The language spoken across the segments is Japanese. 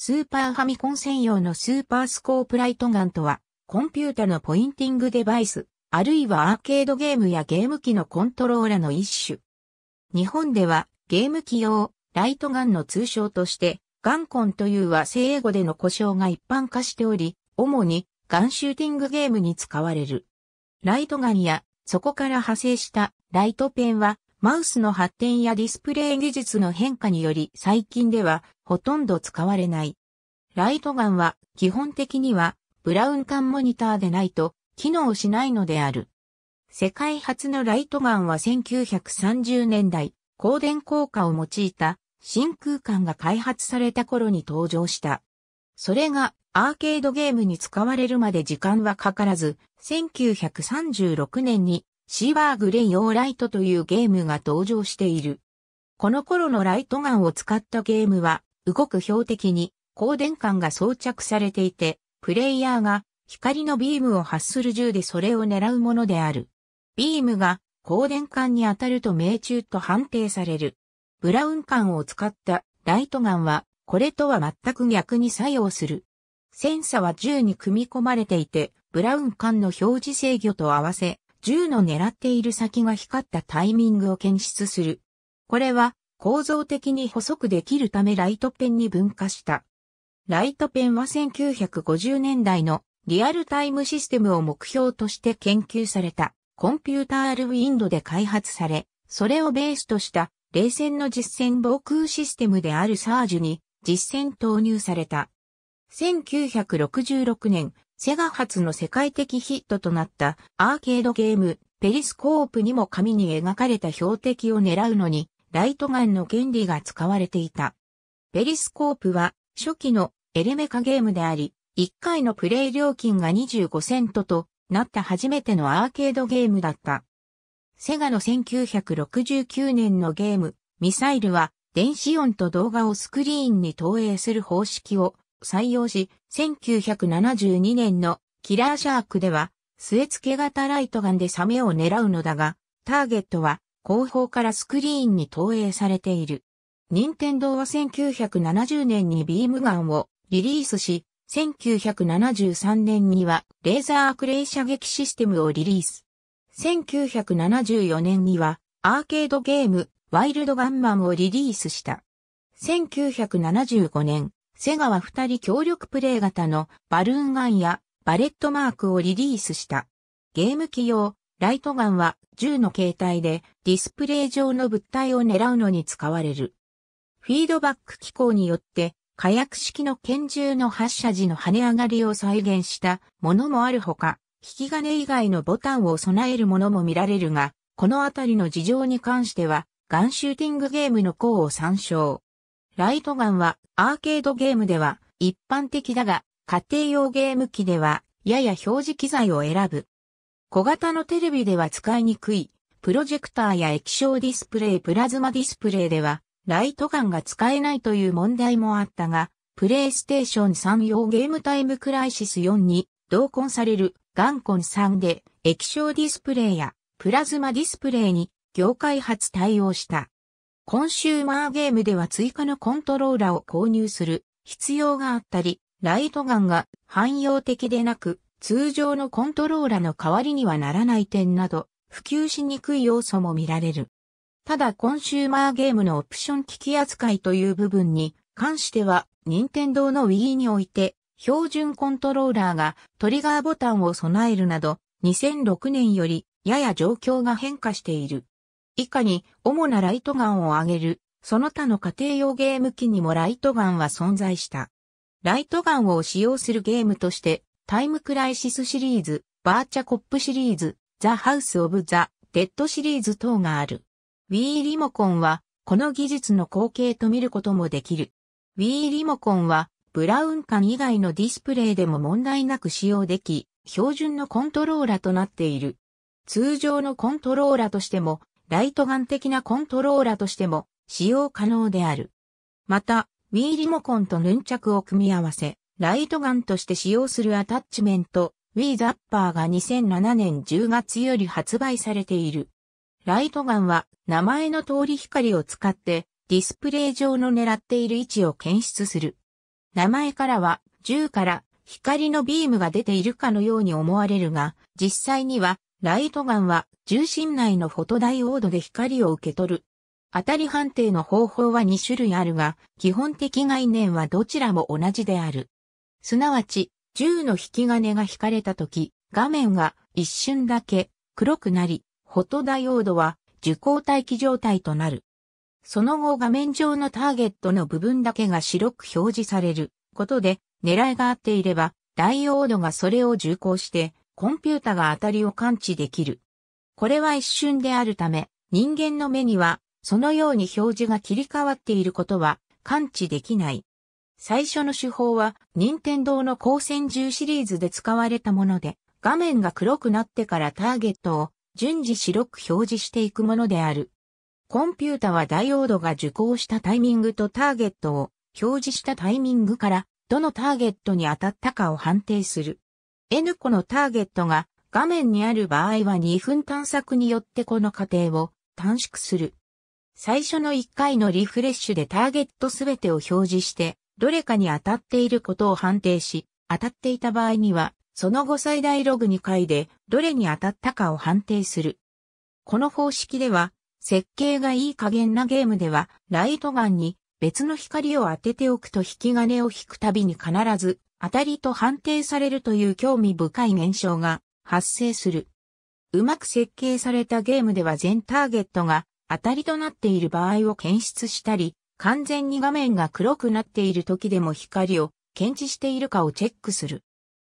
スーパーファミコン専用のスーパースコープライトガンとは、コンピュータのポインティングデバイス、あるいはアーケードゲームやゲーム機のコントローラの一種。日本では、ゲーム機用、ライトガンの通称として、ガンコンという和製英語での呼称が一般化しており、主に、ガンシューティングゲームに使われる。ライトガンや、そこから派生したライトペンは、マウスの発展やディスプレイ技術の変化により最近ではほとんど使われない。ライトガンは基本的にはブラウン管モニターでないと機能しないのである。世界初のライトガンは1930年代、光電効果を用いた真空管が開発された頃に登場した。それがアーケードゲームに使われるまで時間はかからず、1936年にシーバーグレイオーライトというゲームが登場している。この頃のライトガンを使ったゲームは、動く標的に光電管が装着されていて、プレイヤーが光のビームを発する銃でそれを狙うものである。ビームが光電管に当たると命中と判定される。ブラウン管を使ったライトガンは、これとは全く逆に作用する。センサは銃に組み込まれていて、ブラウン管の表示制御と合わせ、銃の狙っている先が光ったタイミングを検出する。これは構造的に細くできるためライトペンに分化した。ライトペンは1950年代のリアルタイムシステムを目標として研究されたコンピュータールウィンドで開発され、それをベースとした冷戦の実戦防空システムであるサージュに実戦投入された。1966年、セガ発の世界的ヒットとなったアーケードゲーム、ペリスコープにも紙に描かれた標的を狙うのに、ライトガンの原理が使われていた。ペリスコープは初期のエレメカゲームであり、1回のプレイ料金が25セントとなった初めてのアーケードゲームだった。セガの1969年のゲーム、ミサイルは電子音と動画をスクリーンに投影する方式を採用し、1972年のキラーシャークでは、据え付け型ライトガンでサメを狙うのだが、ターゲットは後方からスクリーンに投影されている。任天堂は1970年にビームガンをリリースし、1973年にはレーザークレイ射撃システムをリリース。1974年にはアーケードゲームワイルドガンマンをリリースした。1975年、セガは二人協力プレイ型のバルーンガンやバレットマークをリリースした。ゲーム機用ライトガンは銃の形態でディスプレイ上の物体を狙うのに使われる。フィードバック機構によって火薬式の拳銃の発射時の跳ね上がりを再現したものもあるほか、引き金以外のボタンを備えるものも見られるが、このあたりの事情に関しては、ガンシューティングゲームの項を参照。ライトガンはアーケードゲームでは一般的だが、家庭用ゲーム機ではやや表示機材を選ぶ。小型のテレビでは使いにくい、プロジェクターや液晶ディスプレイ、プラズマディスプレイでは、ライトガンが使えないという問題もあったが、プレイステーション3用ゲームタイムクライシス4に同梱されるガンコン3で液晶ディスプレイやプラズマディスプレイに業界初対応した。コンシューマーゲームでは追加のコントローラを購入する必要があったり、ライトガンが汎用的でなく、通常のコントローラの代わりにはならない点など、普及しにくい要素も見られる。ただコンシューマーゲームのオプション機器扱いという部分に関しては、任天堂の Wii において、標準コントローラーがトリガーボタンを備えるなど、2006年よりやや状況が変化している。以下に主なライトガンを挙げる、その他の家庭用ゲーム機にもライトガンは存在した。ライトガンを使用するゲームとして、タイムクライシスシリーズ、バーチャコップシリーズ、ザ・ハウス・オブ・ザ・デッドシリーズ等がある。Wii リモコンは、この技術の後継と見ることもできる。Wii リモコンは、ブラウン管以外のディスプレイでも問題なく使用でき、標準のコントローラとなっている。通常のコントローラとしてもライトガン的なコントローラーとしても使用可能である。また、Wii リモコンとヌンチャクを組み合わせ、ライトガンとして使用するアタッチメント、Wii ザッパーが2007年10月より発売されている。ライトガンは名前の通り光を使ってディスプレイ上の狙っている位置を検出する。名前からは銃から光のビームが出ているかのように思われるが、実際にはライトガンは重心内のフォトダイオードで光を受け取る。当たり判定の方法は2種類あるが、基本的概念はどちらも同じである。すなわち、銃の引き金が引かれた時、画面が一瞬だけ黒くなり、フォトダイオードは受光待機状態となる。その後画面上のターゲットの部分だけが白く表示されることで、狙いが合っていれば、ダイオードがそれを受光して、コンピュータが当たりを感知できる。これは一瞬であるため、人間の目には、そのように表示が切り替わっていることは感知できない。最初の手法は、任天堂の光線銃シリーズで使われたもので、画面が黒くなってからターゲットを順次白く表示していくものである。コンピュータはダイオードが受光したタイミングとターゲットを表示したタイミングから、どのターゲットに当たったかを判定する。N 個のターゲットが画面にある場合は2分探索によってこの過程を短縮する。最初の1回のリフレッシュでターゲットすべてを表示して、どれかに当たっていることを判定し、当たっていた場合には、その後最大ログ2回で、どれに当たったかを判定する。この方式では、設計がいい加減なゲームでは、ライトガンに別の光を当てておくと引き金を引くたびに必ず当たりと判定されるという興味深い現象が発生する。うまく設計されたゲームでは全ターゲットが当たりとなっている場合を検出したり、完全に画面が黒くなっている時でも光を検知しているかをチェックする。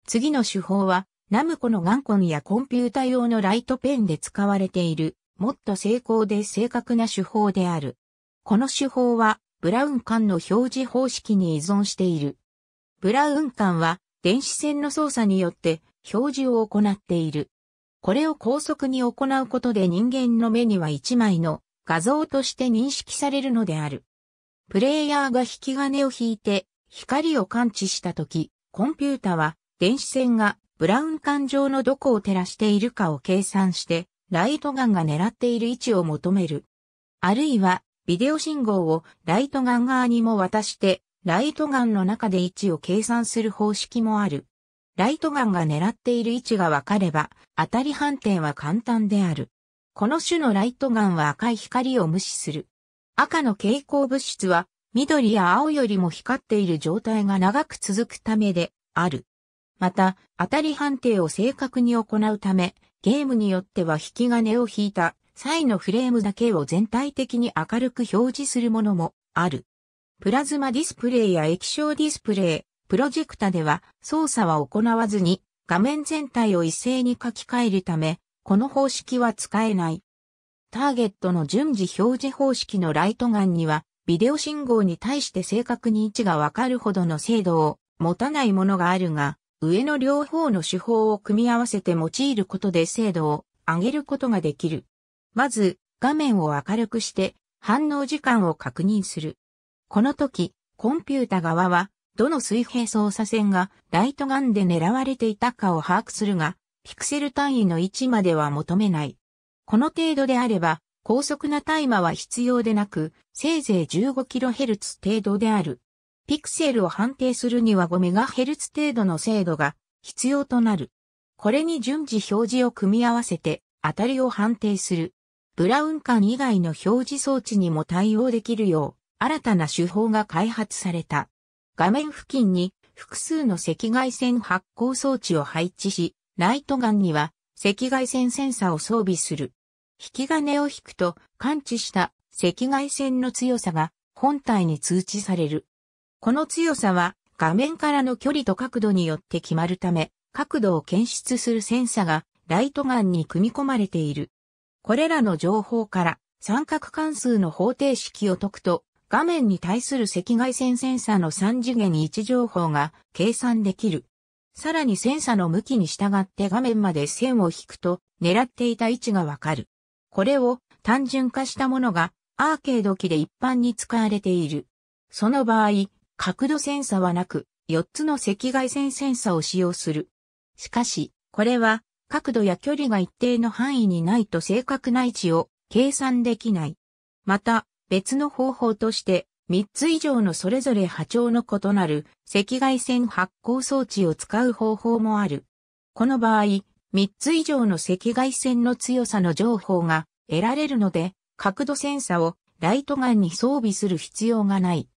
次の手法は、ナムコのガンコンやコンピュータ用のライトペンで使われている、もっと精巧で正確な手法である。この手法は、ブラウン管の表示方式に依存している。ブラウン管は電子線の操作によって表示を行っている。これを高速に行うことで人間の目には一枚の画像として認識されるのである。プレイヤーが引き金を引いて光を感知したとき、コンピュータは電子線がブラウン管上のどこを照らしているかを計算して、ライトガンが狙っている位置を求める。あるいは、ビデオ信号をライトガン側にも渡して、ライトガンの中で位置を計算する方式もある。ライトガンが狙っている位置がわかれば、当たり判定は簡単である。この種のライトガンは赤い光を無視する。赤の蛍光物質は、緑や青よりも光っている状態が長く続くためである。また、当たり判定を正確に行うため、ゲームによっては引き金を引いた際のフレームだけを全体的に明るく表示するものもある。プラズマディスプレイや液晶ディスプレイ、プロジェクタでは操作は行わずに画面全体を一斉に書き換えるため、この方式は使えない。ターゲットの順次表示方式のライトガンには、ビデオ信号に対して正確に位置がわかるほどの精度を持たないものがあるが、上の両方の手法を組み合わせて用いることで精度を上げることができる。まず、画面を明るくして、反応時間を確認する。この時、コンピュータ側は、どの水平操作線がライトガンで狙われていたかを把握するが、ピクセル単位の位置までは求めない。この程度であれば、高速な大麻は必要でなく、せいぜい 15kHz 程度である。ピクセルを判定するには 5MHz 程度の精度が必要となる。これに順次表示を組み合わせて当たりを判定する。ブラウン管以外の表示装置にも対応できるよう、新たな手法が開発された。画面付近に複数の赤外線発光装置を配置し、ライトガンには赤外線センサを装備する。引き金を引くと感知した赤外線の強さが本体に通知される。この強さは画面からの距離と角度によって決まるため、角度を検出するセンサがライトガンに組み込まれている。これらの情報から三角関数の方程式を解くと画面に対する赤外線センサーの3次元位置情報が計算できる。さらにセンサーの向きに従って画面まで線を引くと狙っていた位置がわかる。これを単純化したものがアーケード機で一般に使われている。その場合、角度センサーはなく4つの赤外線センサーを使用する。しかし、これは角度や距離が一定の範囲にないと正確な位置を計算できない。また、別の方法として、3つ以上のそれぞれ波長の異なる赤外線発光装置を使う方法もある。この場合、3つ以上の赤外線の強さの情報が得られるので、角度センサをライトガンに装備する必要がない。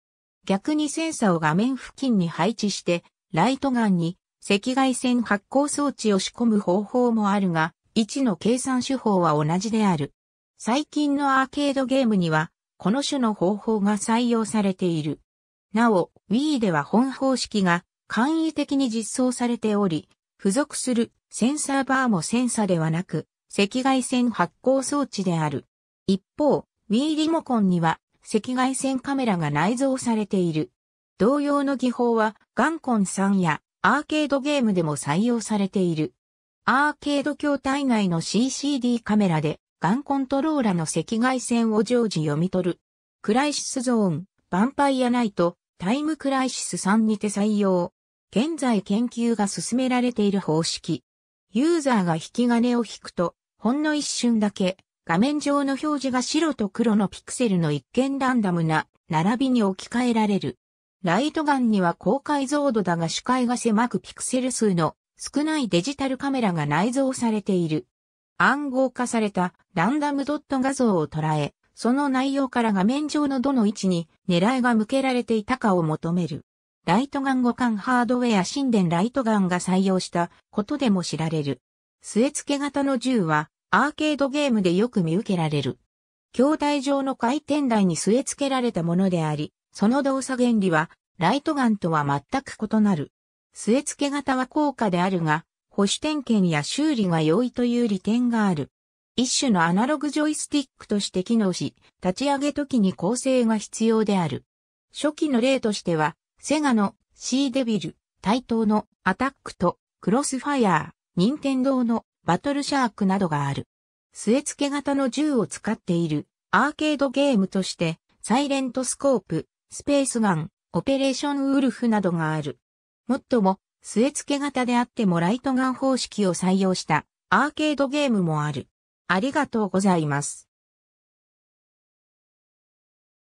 逆にセンサを画面付近に配置して、ライトガンに赤外線発光装置を仕込む方法もあるが、位置の計算手法は同じである。最近のアーケードゲームには、この種の方法が採用されている。なお、Wii では本方式が簡易的に実装されており、付属するセンサーバーもセンサではなく、赤外線発光装置である。一方、Wii リモコンには赤外線カメラが内蔵されている。同様の技法はガンコンさんやアーケードゲームでも採用されている。アーケード筐体内の CCD カメラでガンコントローラの赤外線を常時読み取る。クライシスゾーン、ヴァンパイアナイト、タイムクライシス3にて採用。現在研究が進められている方式。ユーザーが引き金を引くと、ほんの一瞬だけ、画面上の表示が白と黒のピクセルの一見ランダムな並びに置き換えられる。ライトガンには高解像度だが視界が狭くピクセル数の少ないデジタルカメラが内蔵されている。暗号化されたランダムドット画像を捉え、その内容から画面上のどの位置に狙いが向けられていたかを求める。ライトガン互換ハードウェア神殿ライトガンが採用したことでも知られる。据え付け型の銃はアーケードゲームでよく見受けられる。筐体上の回転台に据え付けられたものであり、その動作原理はライトガンとは全く異なる。据え付け型は高価であるが、保守点検や修理が容易という利点がある。一種のアナログジョイスティックとして機能し、立ち上げ時に構成が必要である。初期の例としては、セガのシーデビル、対等のアタックとクロスファイアー、任天堂のバトルシャークなどがある。据え付け型の銃を使っているアーケードゲームとして、サイレントスコープ、スペースガン、オペレーションウルフなどがある。もっとも、据え付け型であってもライトガン方式を採用したアーケードゲームもある。ありがとうございます。